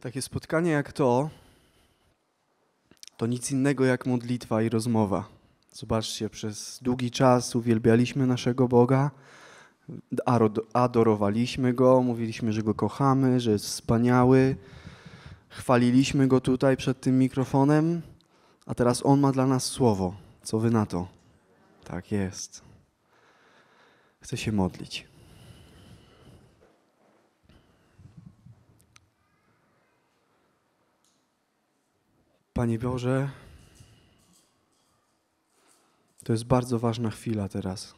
Takie spotkanie jak to, to nic innego jak modlitwa i rozmowa. Zobaczcie, przez długi czas uwielbialiśmy naszego Boga, adorowaliśmy Go, mówiliśmy, że Go kochamy, że jest wspaniały, chwaliliśmy Go tutaj przed tym mikrofonem, a teraz On ma dla nas słowo. Co wy na to? Tak jest. Chcę się modlić. Panie Boże, to jest bardzo ważna chwila teraz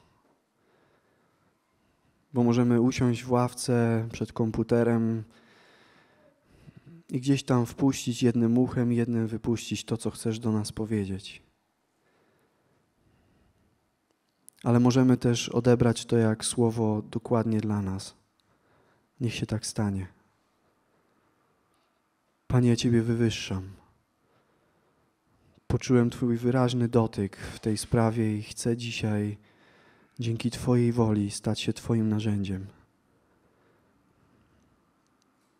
bo możemy usiąść w ławce przed komputerem i gdzieś tam wpuścić jednym uchem, jednym wypuścić to, co chcesz do nas powiedzieć. Ale możemy też odebrać to jak słowo dokładnie dla nas. Niech się tak stanie. Panie, ja Ciebie wywyższam. Poczułem Twój wyraźny dotyk w tej sprawie i chcę dzisiaj dzięki Twojej woli stać się Twoim narzędziem.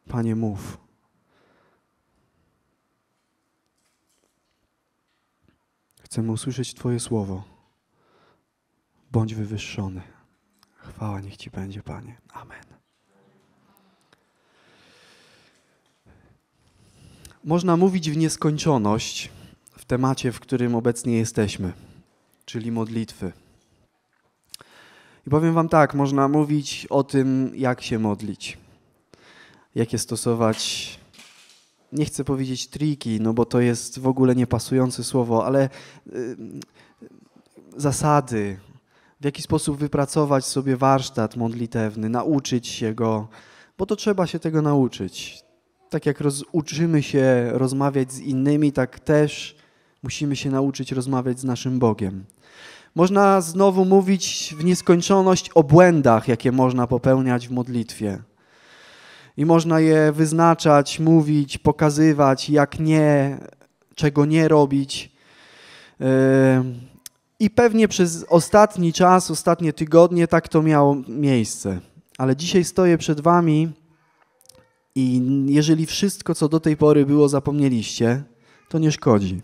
Panie, mów. Chcemy usłyszeć Twoje słowo. Bądź wywyższony. Chwała niech Ci będzie, Panie. Amen. Można mówić w nieskończoność w temacie, w którym obecnie jesteśmy, czyli modlitwy. I powiem Wam tak, można mówić o tym, jak się modlić, jakie stosować. Nie chcę powiedzieć triki, no bo to jest w ogóle niepasujące słowo, ale y, zasady, w jaki sposób wypracować sobie warsztat modlitewny, nauczyć się go, bo to trzeba się tego nauczyć. Tak jak roz, uczymy się rozmawiać z innymi, tak też musimy się nauczyć rozmawiać z naszym Bogiem. Można znowu mówić w nieskończoność o błędach, jakie można popełniać w modlitwie. I można je wyznaczać, mówić, pokazywać, jak nie, czego nie robić. Yy, I pewnie przez ostatni czas, ostatnie tygodnie tak to miało miejsce. Ale dzisiaj stoję przed Wami i jeżeli wszystko, co do tej pory było, zapomnieliście, to nie szkodzi.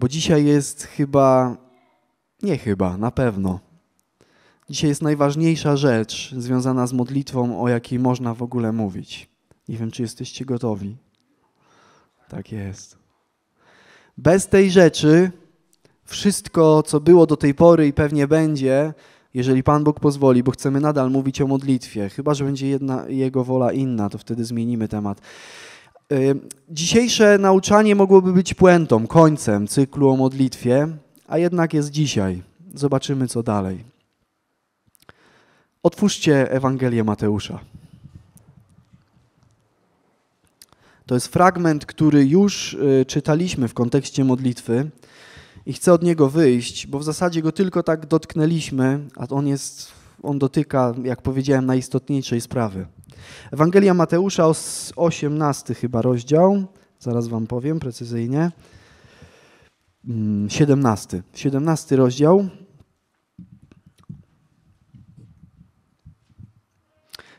Bo dzisiaj jest chyba, nie chyba, na pewno. Dzisiaj jest najważniejsza rzecz związana z modlitwą, o jakiej można w ogóle mówić. Nie wiem, czy jesteście gotowi. Tak jest. Bez tej rzeczy wszystko, co było do tej pory i pewnie będzie, jeżeli Pan Bóg pozwoli, bo chcemy nadal mówić o modlitwie, chyba że będzie jedna, Jego wola inna, to wtedy zmienimy temat. Dzisiejsze nauczanie mogłoby być puentą, końcem cyklu o modlitwie, a jednak jest dzisiaj. Zobaczymy, co dalej. Otwórzcie Ewangelię Mateusza. To jest fragment, który już y, czytaliśmy w kontekście modlitwy i chcę od niego wyjść, bo w zasadzie go tylko tak dotknęliśmy, a on jest on dotyka, jak powiedziałem, najistotniejszej sprawy. Ewangelia Mateusza, 18 chyba rozdział, zaraz wam powiem precyzyjnie. 17, mm, 17 rozdział.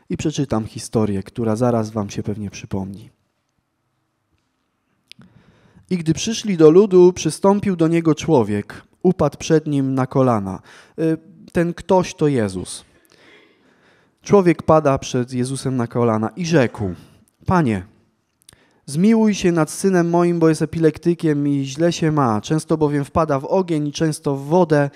I przeczytam historię, która zaraz wam się pewnie przypomni. I gdy przyszli do ludu, przystąpił do niego człowiek, upadł przed nim na kolana. Y, ten ktoś to Jezus. Człowiek pada przed Jezusem na kolana i rzekł: Panie, zmiłuj się nad synem moim, bo jest epilektykiem i źle się ma. Często bowiem wpada w ogień i często w wodę.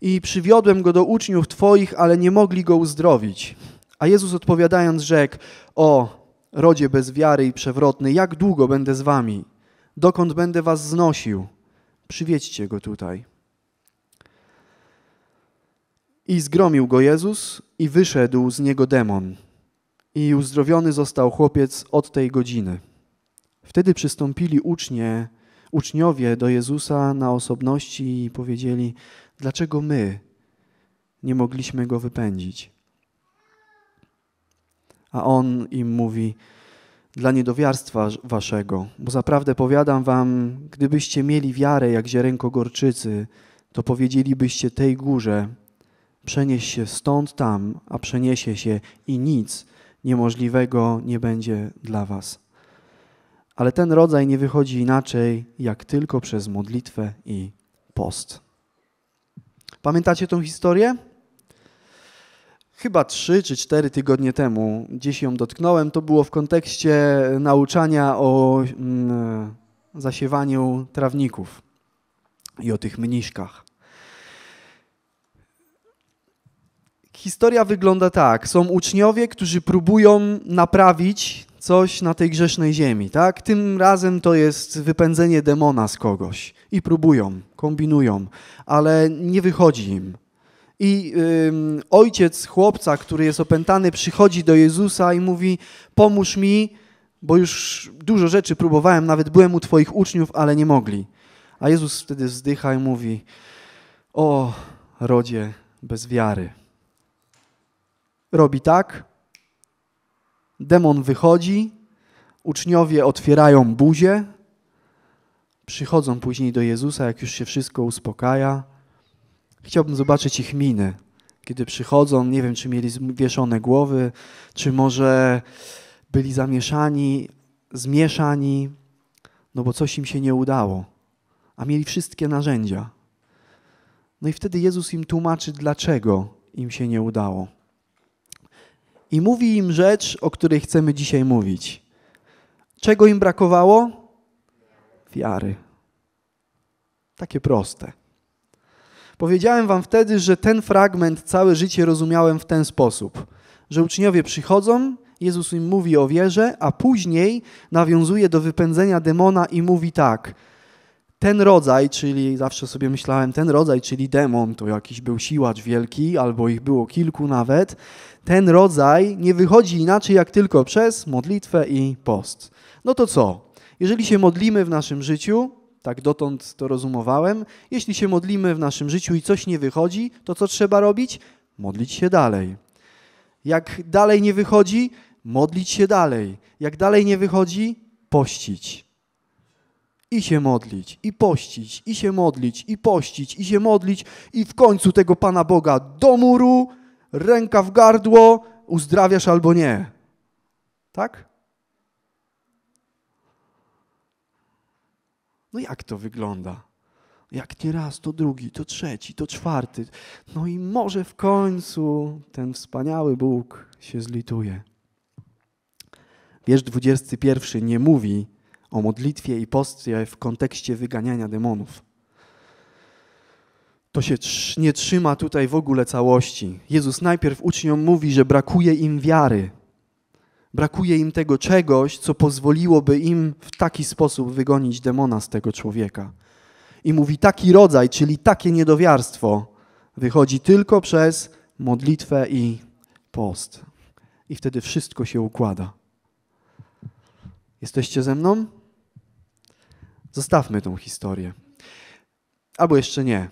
I przywiodłem go do uczniów Twoich, ale nie mogli go uzdrowić. A Jezus odpowiadając rzekł: O, rodzie bez wiary i przewrotny, jak długo będę z wami? Dokąd będę was znosił? Przywiedźcie go tutaj. I zgromił go Jezus i wyszedł z niego demon. I uzdrowiony został chłopiec od tej godziny. Wtedy przystąpili ucznie, uczniowie do Jezusa na osobności i powiedzieli, dlaczego my nie mogliśmy go wypędzić? A on im mówi, dla niedowiarstwa waszego, bo zaprawdę powiadam wam, gdybyście mieli wiarę jak ziarenko gorczycy, to powiedzielibyście tej górze, przenieś się stąd tam, a przeniesie się i nic niemożliwego nie będzie dla was. Ale ten rodzaj nie wychodzi inaczej, jak tylko przez modlitwę i post. Pamiętacie tą historię? Chyba trzy czy cztery tygodnie temu, gdzieś ją dotknąłem, to było w kontekście nauczania o mm, zasiewaniu trawników i o tych mniszkach. Historia wygląda tak. Są uczniowie, którzy próbują naprawić coś na tej grzesznej ziemi, tak? Tym razem to jest wypędzenie demona z kogoś. I próbują, kombinują, ale nie wychodzi im. I ojciec chłopca, który jest opętany, przychodzi do Jezusa i mówi: Pomóż mi, bo już dużo rzeczy próbowałem, nawet byłem u Twoich uczniów, ale nie mogli. A Jezus wtedy wzdycha i mówi: O, rodzie bez wiary robi tak. Demon wychodzi, uczniowie otwierają buzię, przychodzą później do Jezusa, jak już się wszystko uspokaja. Chciałbym zobaczyć ich miny, kiedy przychodzą. Nie wiem, czy mieli zwieszone głowy, czy może byli zamieszani, zmieszani, no bo coś im się nie udało, a mieli wszystkie narzędzia. No i wtedy Jezus im tłumaczy, dlaczego im się nie udało i mówi im rzecz, o której chcemy dzisiaj mówić. Czego im brakowało? Wiary. Takie proste. Powiedziałem wam wtedy, że ten fragment całe życie rozumiałem w ten sposób, że uczniowie przychodzą, Jezus im mówi o wierze, a później nawiązuje do wypędzenia demona i mówi tak – ten rodzaj, czyli zawsze sobie myślałem, ten rodzaj, czyli demon, to jakiś był siłacz wielki, albo ich było kilku nawet, ten rodzaj nie wychodzi inaczej jak tylko przez modlitwę i post. No to co? Jeżeli się modlimy w naszym życiu, tak dotąd to rozumowałem, jeśli się modlimy w naszym życiu i coś nie wychodzi, to co trzeba robić? Modlić się dalej. Jak dalej nie wychodzi, modlić się dalej. Jak dalej nie wychodzi, pościć i się modlić, i pościć, i się modlić, i pościć, i się modlić, i w końcu tego Pana Boga do muru, ręka w gardło, uzdrawiasz albo nie. Tak? No jak to wygląda? Jak nie raz, to drugi, to trzeci, to czwarty. No i może w końcu ten wspaniały Bóg się zlituje. Wiersz 21 nie mówi, o modlitwie i postcie w kontekście wyganiania demonów. To się nie trzyma tutaj w ogóle całości. Jezus najpierw uczniom mówi, że brakuje im wiary. Brakuje im tego czegoś, co pozwoliłoby im w taki sposób wygonić demona z tego człowieka. I mówi taki rodzaj, czyli takie niedowiarstwo, wychodzi tylko przez modlitwę i post. I wtedy wszystko się układa. Jesteście ze mną? Zostawmy tą historię. Albo jeszcze nie.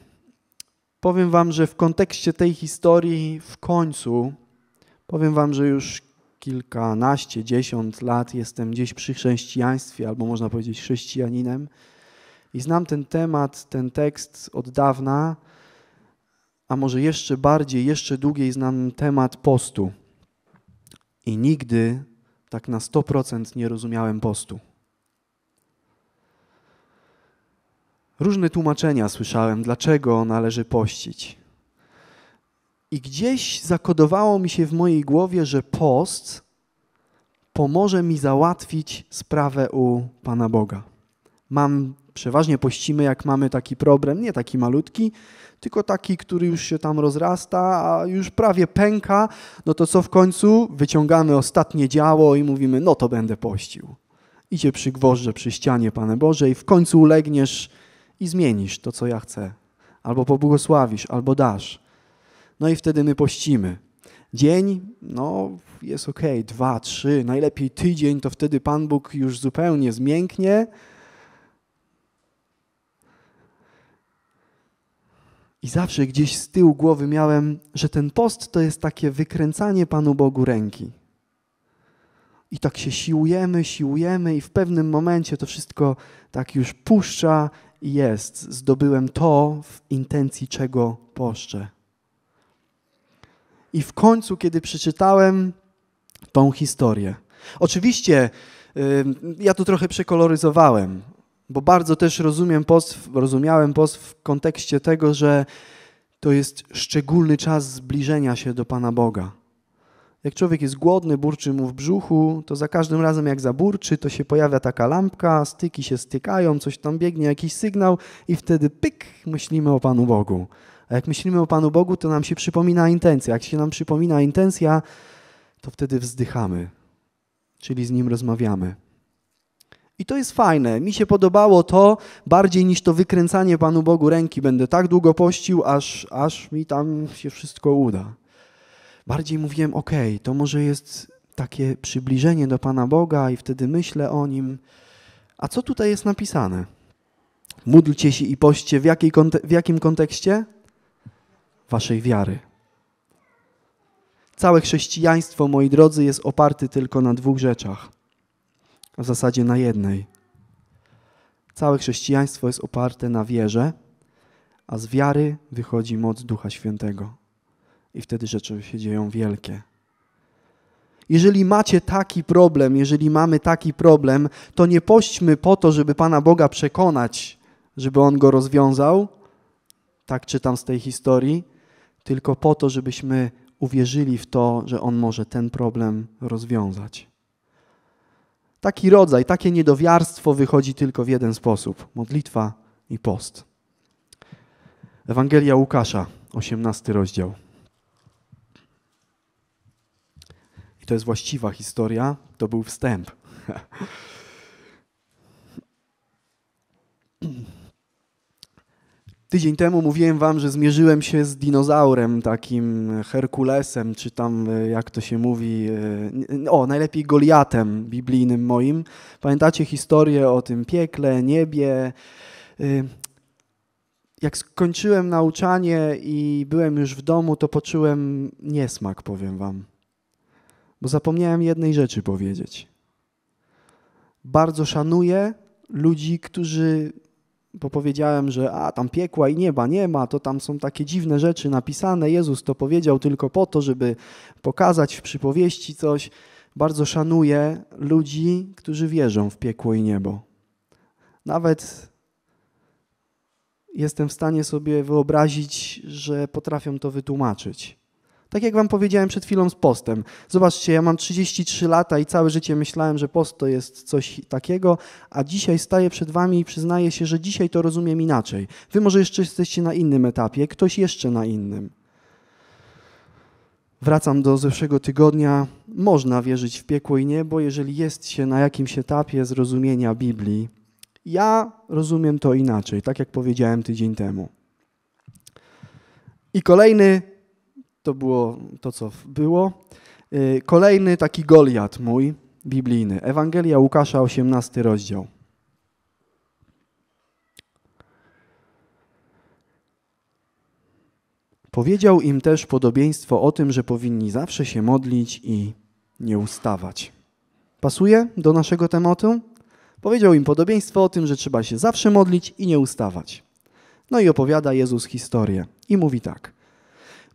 Powiem Wam, że w kontekście tej historii w końcu, powiem Wam, że już kilkanaście, dziesiąt lat jestem gdzieś przy chrześcijaństwie, albo można powiedzieć chrześcijaninem, i znam ten temat, ten tekst od dawna, a może jeszcze bardziej, jeszcze długiej znam temat postu. I nigdy tak na 100% nie rozumiałem postu. Różne tłumaczenia słyszałem, dlaczego należy pościć. I gdzieś zakodowało mi się w mojej głowie, że post pomoże mi załatwić sprawę u Pana Boga. Mam przeważnie pościmy, jak mamy taki problem, nie taki malutki, tylko taki, który już się tam rozrasta, a już prawie pęka, no to co w końcu? Wyciągamy ostatnie działo i mówimy, no to będę pościł. Idzie przy gwoździe, przy ścianie, Panie Boże, i w końcu ulegniesz i zmienisz to, co ja chcę. Albo pobłogosławisz, albo dasz. No i wtedy my pościmy. Dzień, no jest ok, dwa, trzy, najlepiej tydzień, to wtedy Pan Bóg już zupełnie zmięknie. I zawsze gdzieś z tyłu głowy miałem, że ten post to jest takie wykręcanie Panu Bogu ręki. I tak się siłujemy, siłujemy, i w pewnym momencie to wszystko tak już puszcza, jest, zdobyłem to w intencji czego poszczę. I w końcu, kiedy przeczytałem tą historię, oczywiście ja tu trochę przekoloryzowałem, bo bardzo też rozumiem post, rozumiałem post w kontekście tego, że to jest szczególny czas zbliżenia się do Pana Boga. Jak człowiek jest głodny, burczy mu w brzuchu, to za każdym razem jak zaburczy, to się pojawia taka lampka, styki się stykają, coś tam biegnie, jakiś sygnał i wtedy pyk, myślimy o Panu Bogu. A jak myślimy o Panu Bogu, to nam się przypomina intencja. Jak się nam przypomina intencja, to wtedy wzdychamy, czyli z Nim rozmawiamy. I to jest fajne. Mi się podobało to bardziej niż to wykręcanie Panu Bogu ręki. Będę tak długo pościł, aż, aż mi tam się wszystko uda. Bardziej mówiłem, ok, to może jest takie przybliżenie do Pana Boga i wtedy myślę o Nim. A co tutaj jest napisane? Módlcie się i poście w, jakiej, w jakim kontekście? Waszej wiary. Całe chrześcijaństwo, moi drodzy, jest oparte tylko na dwóch rzeczach. A w zasadzie na jednej. Całe chrześcijaństwo jest oparte na wierze, a z wiary wychodzi moc Ducha Świętego i wtedy rzeczy się dzieją wielkie. Jeżeli macie taki problem, jeżeli mamy taki problem, to nie pośćmy po to, żeby Pana Boga przekonać, żeby On go rozwiązał, tak czytam z tej historii, tylko po to, żebyśmy uwierzyli w to, że On może ten problem rozwiązać. Taki rodzaj, takie niedowiarstwo wychodzi tylko w jeden sposób modlitwa i post. Ewangelia Łukasza, 18 rozdział. to jest właściwa historia, to był wstęp. Tydzień temu mówiłem wam, że zmierzyłem się z dinozaurem, takim Herkulesem, czy tam e, jak to się mówi, e, o najlepiej Goliatem biblijnym moim. Pamiętacie historię o tym piekle, niebie? E, jak skończyłem nauczanie i byłem już w domu, to poczułem niesmak, powiem wam bo zapomniałem jednej rzeczy powiedzieć. Bardzo szanuję ludzi, którzy, bo powiedziałem, że a tam piekła i nieba nie ma, to tam są takie dziwne rzeczy napisane. Jezus to powiedział tylko po to, żeby pokazać w przypowieści coś. Bardzo szanuję ludzi, którzy wierzą w piekło i niebo. Nawet jestem w stanie sobie wyobrazić, że potrafią to wytłumaczyć. Tak jak wam powiedziałem przed chwilą z postem. Zobaczcie, ja mam 33 lata i całe życie myślałem, że post to jest coś takiego, a dzisiaj staję przed wami i przyznaję się, że dzisiaj to rozumiem inaczej. Wy może jeszcze jesteście na innym etapie, ktoś jeszcze na innym. Wracam do zeszłego tygodnia. Można wierzyć w piekło i niebo, jeżeli jest się na jakimś etapie zrozumienia Biblii. Ja rozumiem to inaczej, tak jak powiedziałem tydzień temu. I kolejny to było to, co było. Y, kolejny taki Goliat mój, biblijny. Ewangelia Łukasza, 18 rozdział. Powiedział im też podobieństwo o tym, że powinni zawsze się modlić i nie ustawać. Pasuje do naszego tematu? Powiedział im podobieństwo o tym, że trzeba się zawsze modlić i nie ustawać. No i opowiada Jezus historię i mówi tak.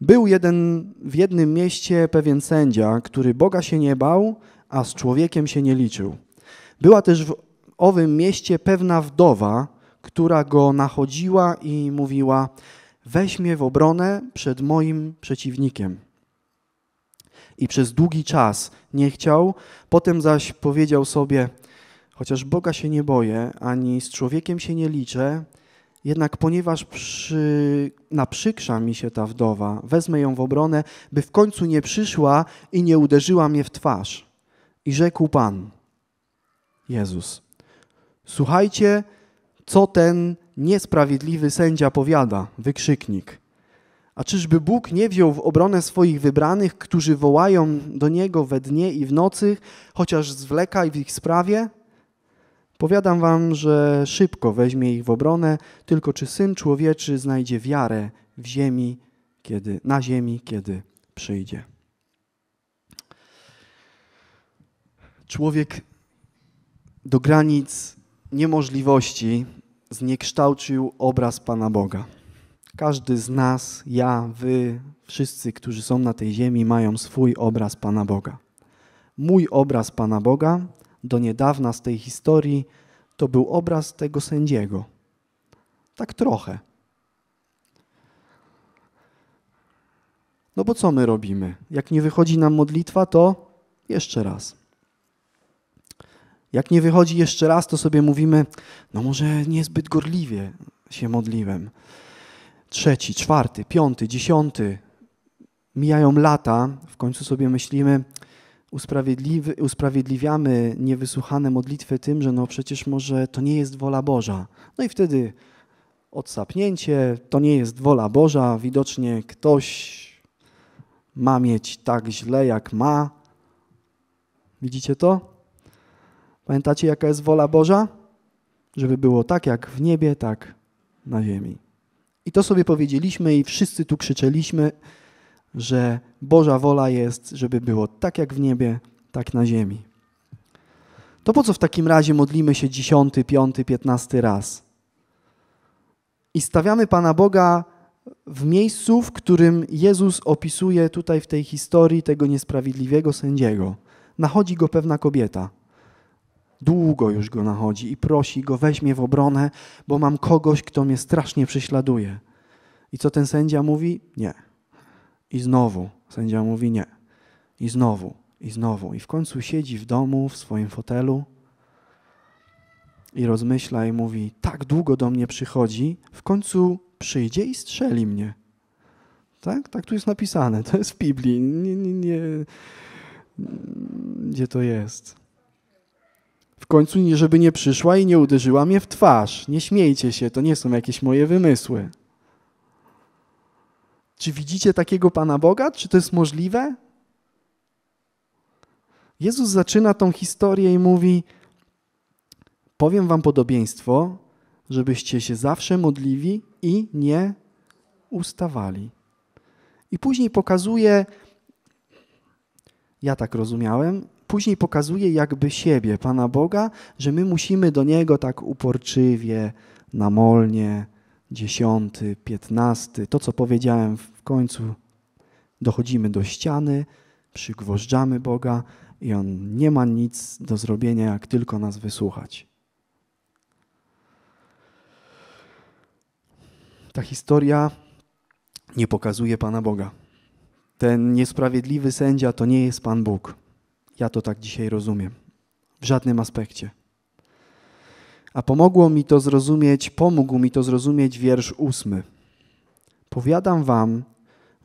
Był jeden, w jednym mieście pewien sędzia, który Boga się nie bał, a z człowiekiem się nie liczył. Była też w owym mieście pewna wdowa, która go nachodziła i mówiła: Weź mnie w obronę przed moim przeciwnikiem. I przez długi czas nie chciał, potem zaś powiedział sobie: Chociaż Boga się nie boję, ani z człowiekiem się nie liczę, jednak ponieważ przy, naprzykrza mi się ta wdowa, wezmę ją w obronę, by w końcu nie przyszła i nie uderzyła mnie w twarz. I rzekł Pan, Jezus, słuchajcie, co ten niesprawiedliwy sędzia powiada, wykrzyknik. A czyżby Bóg nie wziął w obronę swoich wybranych, którzy wołają do Niego we dnie i w nocy, chociaż zwlekaj w ich sprawie? Powiadam wam, że szybko weźmie ich w obronę, tylko czy Syn Człowieczy znajdzie wiarę w ziemi, kiedy, na ziemi, kiedy przyjdzie. Człowiek do granic niemożliwości zniekształcił obraz Pana Boga. Każdy z nas, ja, wy, wszyscy, którzy są na tej ziemi, mają swój obraz Pana Boga. Mój obraz Pana Boga do niedawna z tej historii, to był obraz tego sędziego. Tak trochę. No bo co my robimy? Jak nie wychodzi nam modlitwa, to jeszcze raz. Jak nie wychodzi jeszcze raz, to sobie mówimy, no może niezbyt gorliwie się modliłem. Trzeci, czwarty, piąty, dziesiąty. Mijają lata, w końcu sobie myślimy, usprawiedliwiamy niewysłuchane modlitwy tym, że no przecież może to nie jest wola Boża. No i wtedy odsapnięcie, to nie jest wola Boża, widocznie ktoś ma mieć tak źle, jak ma. Widzicie to? Pamiętacie, jaka jest wola Boża? Żeby było tak jak w niebie, tak na ziemi. I to sobie powiedzieliśmy, i wszyscy tu krzyczeliśmy, że Boża wola jest, żeby było tak jak w niebie, tak na ziemi. To po co w takim razie modlimy się dziesiąty, piąty, piętnasty raz? I stawiamy Pana Boga w miejscu, w którym Jezus opisuje tutaj w tej historii tego niesprawiedliwego sędziego. Nachodzi go pewna kobieta. Długo już go nachodzi i prosi go, weźmie w obronę, bo mam kogoś, kto mnie strasznie prześladuje. I co ten sędzia mówi? Nie. I znowu sędzia mówi nie. I znowu, i znowu. I w końcu siedzi w domu, w swoim fotelu i rozmyśla i mówi: Tak długo do mnie przychodzi, w końcu przyjdzie i strzeli mnie. Tak? Tak tu jest napisane. To jest w Biblii. Nie, nie, nie. Gdzie to jest? W końcu, żeby nie przyszła i nie uderzyła mnie w twarz. Nie śmiejcie się, to nie są jakieś moje wymysły. Czy widzicie takiego Pana Boga? Czy to jest możliwe? Jezus zaczyna tą historię i mówi: Powiem wam podobieństwo, żebyście się zawsze modliwi i nie ustawali. I później pokazuje, ja tak rozumiałem, później pokazuje jakby siebie, Pana Boga, że my musimy do Niego tak uporczywie, namolnie, dziesiąty, piętnasty, to co powiedziałem w końcu, dochodzimy do ściany, przygwożdżamy Boga i On nie ma nic do zrobienia, jak tylko nas wysłuchać. Ta historia nie pokazuje Pana Boga. Ten niesprawiedliwy sędzia to nie jest Pan Bóg. Ja to tak dzisiaj rozumiem. W żadnym aspekcie. A pomogło mi to zrozumieć, pomógł mi to zrozumieć wiersz ósmy. Powiadam wam,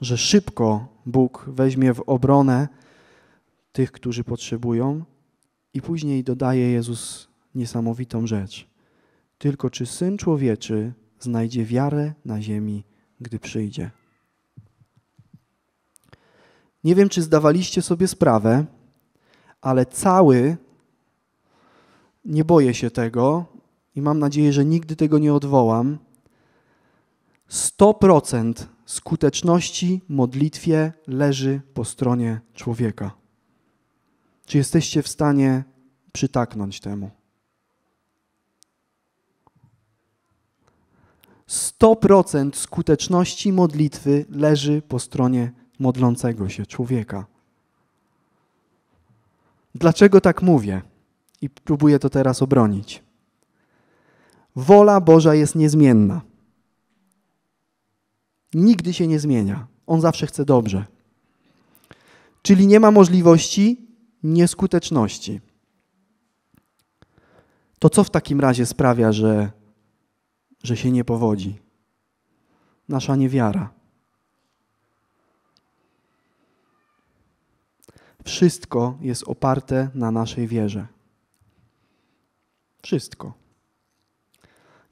że szybko Bóg weźmie w obronę tych, którzy potrzebują, i później dodaje Jezus niesamowitą rzecz. Tylko czy syn człowieczy znajdzie wiarę na ziemi, gdy przyjdzie? Nie wiem, czy zdawaliście sobie sprawę, ale cały, nie boję się tego, i mam nadzieję, że nigdy tego nie odwołam, 100% skuteczności modlitwie leży po stronie człowieka. Czy jesteście w stanie przytaknąć temu? 100% skuteczności modlitwy leży po stronie modlącego się człowieka. Dlaczego tak mówię? I próbuję to teraz obronić. Wola Boża jest niezmienna. Nigdy się nie zmienia. On zawsze chce dobrze. Czyli nie ma możliwości nieskuteczności. To co w takim razie sprawia, że, że się nie powodzi? Nasza niewiara. Wszystko jest oparte na naszej wierze. Wszystko.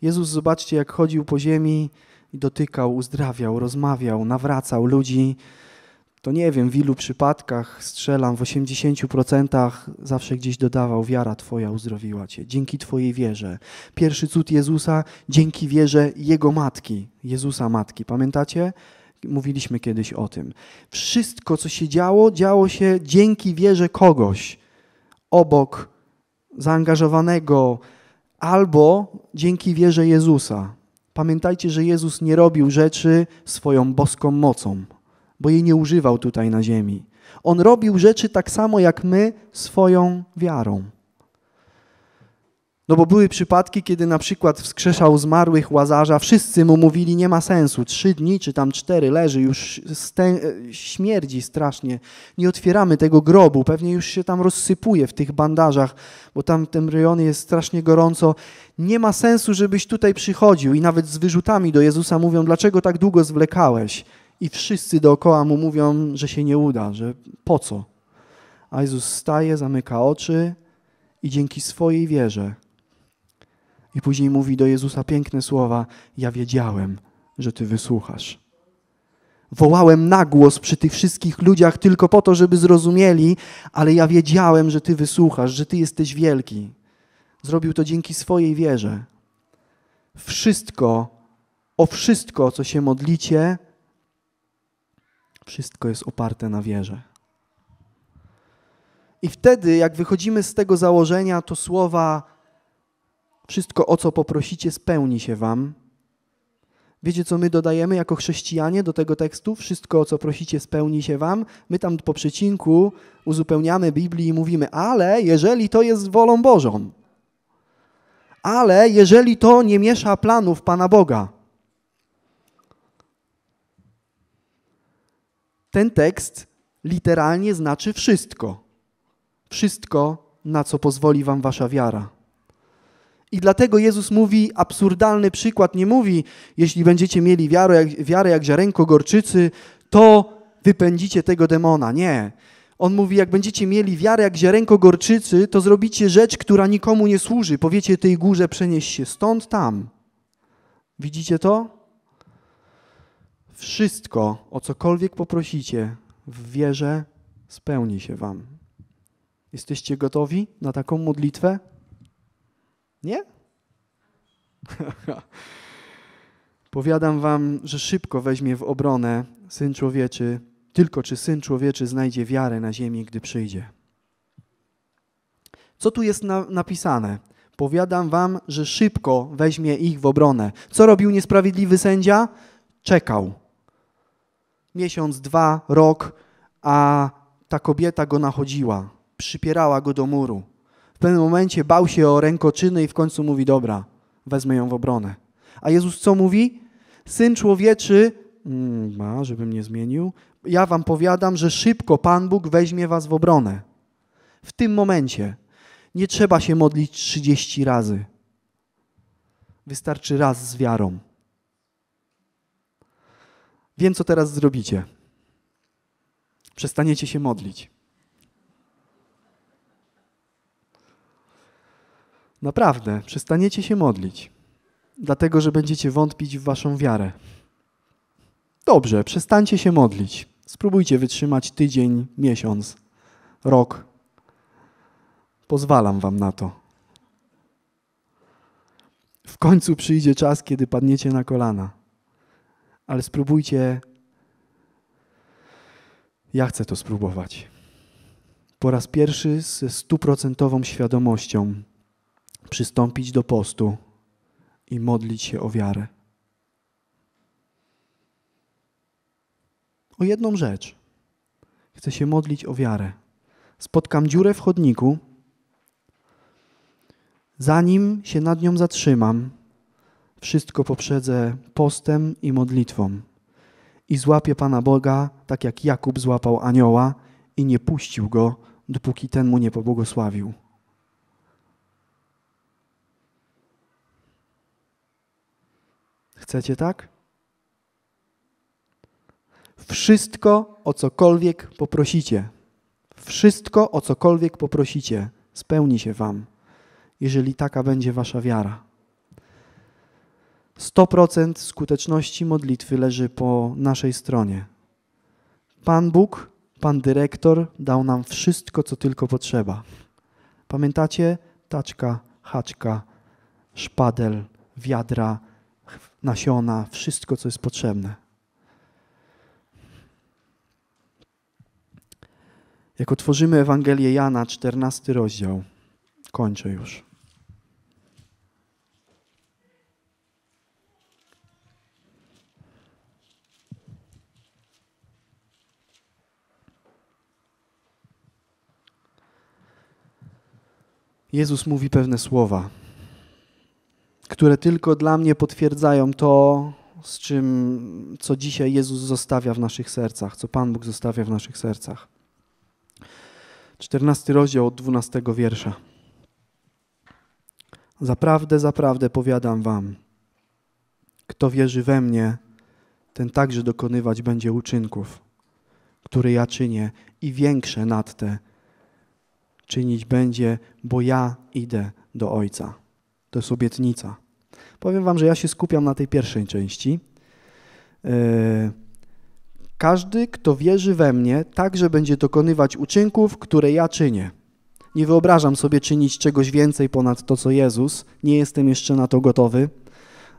Jezus, zobaczcie, jak chodził po ziemi i dotykał, uzdrawiał, rozmawiał, nawracał ludzi. To nie wiem, w ilu przypadkach strzelam, w 80% zawsze gdzieś dodawał: Wiara Twoja uzdrowiła Cię, dzięki Twojej wierze. Pierwszy cud Jezusa dzięki wierze Jego matki, Jezusa matki. Pamiętacie? Mówiliśmy kiedyś o tym. Wszystko, co się działo, działo się dzięki wierze kogoś obok zaangażowanego, albo dzięki wierze Jezusa. Pamiętajcie, że Jezus nie robił rzeczy swoją boską mocą, bo jej nie używał tutaj na ziemi. On robił rzeczy tak samo jak my swoją wiarą. No bo były przypadki, kiedy na przykład wskrzeszał zmarłych łazarza, wszyscy mu mówili, nie ma sensu, trzy dni czy tam cztery leży, już stę... E, śmierdzi strasznie, nie otwieramy tego grobu, pewnie już się tam rozsypuje w tych bandażach, bo tam w tym rejonie jest strasznie gorąco. Nie ma sensu, żebyś tutaj przychodził i nawet z wyrzutami do Jezusa mówią, dlaczego tak długo zwlekałeś? I wszyscy dookoła mu mówią, że się nie uda, że po co? A Jezus staje, zamyka oczy i dzięki swojej wierze i później mówi do Jezusa piękne słowa: Ja wiedziałem, że Ty wysłuchasz. Wołałem głos przy tych wszystkich ludziach tylko po to, żeby zrozumieli, ale ja wiedziałem, że Ty wysłuchasz, że Ty jesteś wielki. Zrobił to dzięki swojej wierze. Wszystko, o wszystko, co się modlicie, wszystko jest oparte na wierze. I wtedy, jak wychodzimy z tego założenia, to słowa wszystko, o co poprosicie, spełni się wam. Wiecie, co my dodajemy jako chrześcijanie do tego tekstu? Wszystko, o co prosicie, spełni się wam. My tam po przecinku uzupełniamy Biblię i mówimy, ale jeżeli to jest wolą Bożą, ale jeżeli to nie miesza planów Pana Boga. Ten tekst literalnie znaczy wszystko. Wszystko, na co pozwoli wam wasza wiara. I dlatego Jezus mówi absurdalny przykład. Nie mówi, jeśli będziecie mieli wiarę jak, wiarę jak ziarenko gorczycy, to wypędzicie tego demona. Nie. On mówi, jak będziecie mieli wiarę jak ziarenko gorczycy, to zrobicie rzecz, która nikomu nie służy. Powiecie tej górze, przenieść się stąd tam. Widzicie to? Wszystko, o cokolwiek poprosicie w wierze, spełni się wam. Jesteście gotowi na taką modlitwę? Nie? Powiadam wam, że szybko weźmie w obronę Syn Człowieczy, tylko czy Syn Człowieczy znajdzie wiarę na ziemi, gdy przyjdzie. Co tu jest na, napisane? Powiadam wam, że szybko weźmie ich w obronę. Co robił niesprawiedliwy sędzia? Czekał. Miesiąc, dwa, rok, a ta kobieta go nachodziła, przypierała go do muru. W pewnym momencie bał się o rękoczyny i w końcu mówi: Dobra, wezmę ją w obronę. A Jezus co mówi? Syn człowieczy, mm, ma, żebym nie zmienił, ja wam powiadam, że szybko Pan Bóg weźmie was w obronę. W tym momencie nie trzeba się modlić 30 razy. Wystarczy raz z wiarą. Wiem, co teraz zrobicie. Przestaniecie się modlić. Naprawdę, przestaniecie się modlić, dlatego że będziecie wątpić w waszą wiarę. Dobrze, przestańcie się modlić. Spróbujcie wytrzymać tydzień, miesiąc, rok. Pozwalam wam na to. W końcu przyjdzie czas, kiedy padniecie na kolana. Ale spróbujcie. Ja chcę to spróbować. Po raz pierwszy ze stuprocentową świadomością przystąpić do postu i modlić się o wiarę. O jedną rzecz. Chcę się modlić o wiarę. Spotkam dziurę w chodniku. Zanim się nad nią zatrzymam, wszystko poprzedzę postem i modlitwą. I złapię Pana Boga, tak jak Jakub złapał anioła i nie puścił go, dopóki ten mu nie pobłogosławił. Chcecie tak? Wszystko, o cokolwiek poprosicie, wszystko, o cokolwiek poprosicie, spełni się Wam, jeżeli taka będzie Wasza wiara. 100% skuteczności modlitwy leży po naszej stronie. Pan Bóg, Pan Dyrektor dał nam wszystko, co tylko potrzeba. Pamiętacie? Taczka, haczka, szpadel, wiadra, nasiona, wszystko, co jest potrzebne. Jak otworzymy Ewangelię Jana, 14 rozdział, kończę już. Jezus mówi pewne słowa które tylko dla mnie potwierdzają to, z czym, co dzisiaj Jezus zostawia w naszych sercach, co Pan Bóg zostawia w naszych sercach. 14 rozdział od 12 wiersza. Zaprawdę, zaprawdę powiadam wam, kto wierzy we mnie, ten także dokonywać będzie uczynków, które ja czynię i większe nad te czynić będzie, bo ja idę do Ojca. To jest obietnica. Powiem Wam, że ja się skupiam na tej pierwszej części. E, każdy, kto wierzy we mnie, także będzie dokonywać uczynków, które ja czynię. Nie wyobrażam sobie czynić czegoś więcej ponad to, co Jezus. Nie jestem jeszcze na to gotowy.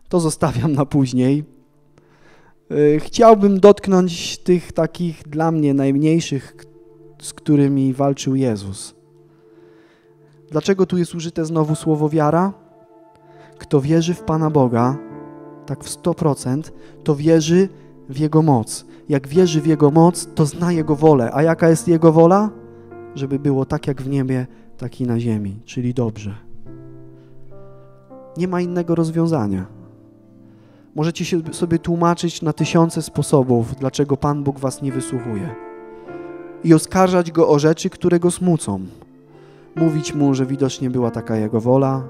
To zostawiam na później. E, chciałbym dotknąć tych takich dla mnie najmniejszych, z którymi walczył Jezus. Dlaczego tu jest użyte znowu słowo wiara? Kto wierzy w Pana Boga, tak w 100%, to wierzy w Jego moc. Jak wierzy w Jego moc, to zna Jego wolę. A jaka jest Jego wola? Żeby było tak jak w niebie, tak i na ziemi, czyli dobrze. Nie ma innego rozwiązania. Możecie się sobie tłumaczyć na tysiące sposobów, dlaczego Pan Bóg was nie wysłuchuje. I oskarżać go o rzeczy, które go smucą. Mówić mu, że widocznie była taka jego wola,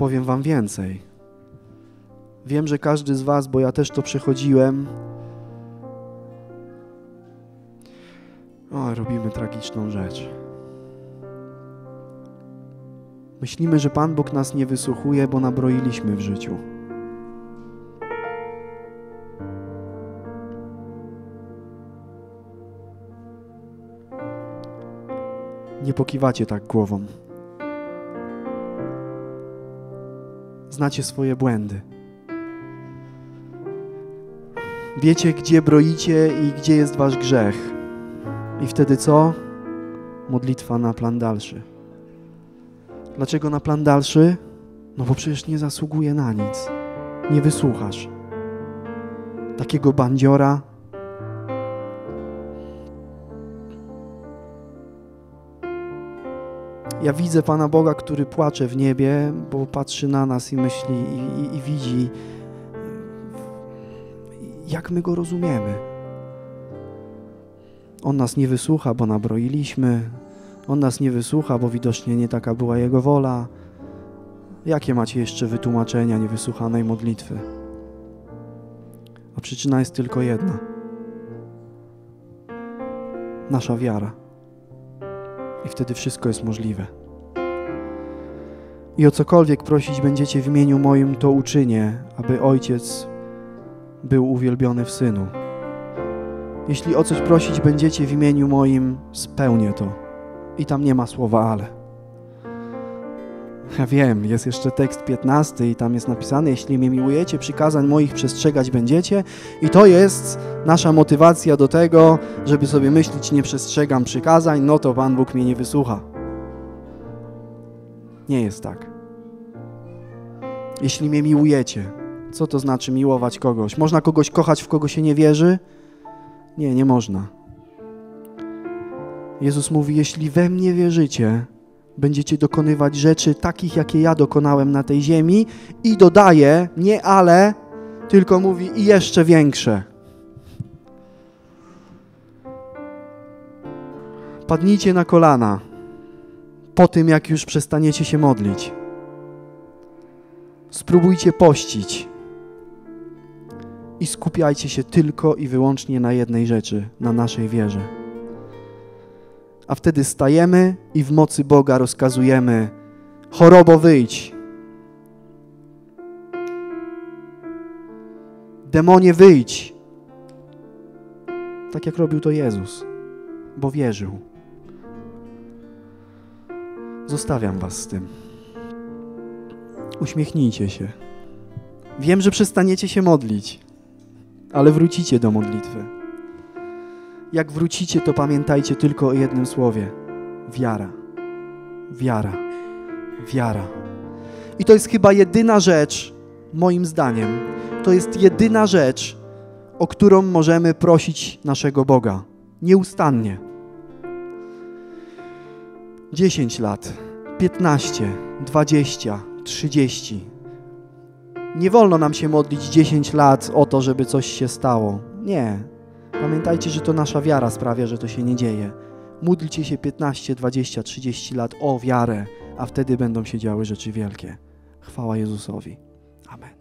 powiem Wam więcej. Wiem, że każdy z Was, bo ja też to przechodziłem. O, robimy tragiczną rzecz. Myślimy, że Pan Bóg nas nie wysłuchuje, bo nabroiliśmy w życiu. Nie pokiwacie tak głową. znacie swoje błędy. Wiecie, gdzie broicie i gdzie jest wasz grzech. I wtedy co? Modlitwa na plan dalszy. Dlaczego na plan dalszy? No bo przecież nie zasługuje na nic. Nie wysłuchasz. Takiego bandziora Ja widzę Pana Boga, który płacze w niebie, bo patrzy na nas i myśli i, i, i widzi, jak my go rozumiemy. On nas nie wysłucha, bo nabroiliśmy. On nas nie wysłucha, bo widocznie nie taka była Jego wola. Jakie macie jeszcze wytłumaczenia niewysłuchanej modlitwy? A przyczyna jest tylko jedna: nasza wiara i wtedy wszystko jest możliwe. I o cokolwiek prosić będziecie w imieniu moim, to uczynię, aby Ojciec był uwielbiony w Synu. Jeśli o coś prosić będziecie w imieniu moim, spełnię to. I tam nie ma słowa ale. Ja wiem, jest jeszcze tekst 15 i tam jest napisane, jeśli mnie miłujecie, przykazań moich przestrzegać będziecie. I to jest nasza motywacja do tego, żeby sobie myśleć, nie przestrzegam przykazań, no to Pan Bóg mnie nie wysłucha. Nie jest tak. Jeśli mnie miłujecie, co to znaczy miłować kogoś? Można kogoś kochać, w kogo się nie wierzy? Nie, nie można. Jezus mówi, jeśli we mnie wierzycie, Będziecie dokonywać rzeczy takich, jakie ja dokonałem na tej ziemi i dodaje, nie ale, tylko mówi i jeszcze większe. Padnijcie na kolana po tym, jak już przestaniecie się modlić. Spróbujcie pościć i skupiajcie się tylko i wyłącznie na jednej rzeczy, na naszej wierze a wtedy stajemy i w mocy Boga rozkazujemy: chorobo wyjdź. Demonie wyjdź. Tak jak robił to Jezus, bo wierzył. Zostawiam Was z tym. Uśmiechnijcie się. Wiem, że przestaniecie się modlić, ale wrócicie do modlitwy jak wrócicie, to pamiętajcie tylko o jednym słowie: wiara. Wiara. Wiara. I to jest chyba jedyna rzecz, moim zdaniem, to jest jedyna rzecz, o którą możemy prosić naszego Boga nieustannie. 10 lat, 15, 20, 30. Nie wolno nam się modlić 10 lat o to, żeby coś się stało. Nie, Pamiętajcie, że to nasza wiara sprawia, że to się nie dzieje. Módlcie się 15, 20, 30 lat o wiarę, a wtedy będą się działy rzeczy wielkie. Chwała Jezusowi. Amen.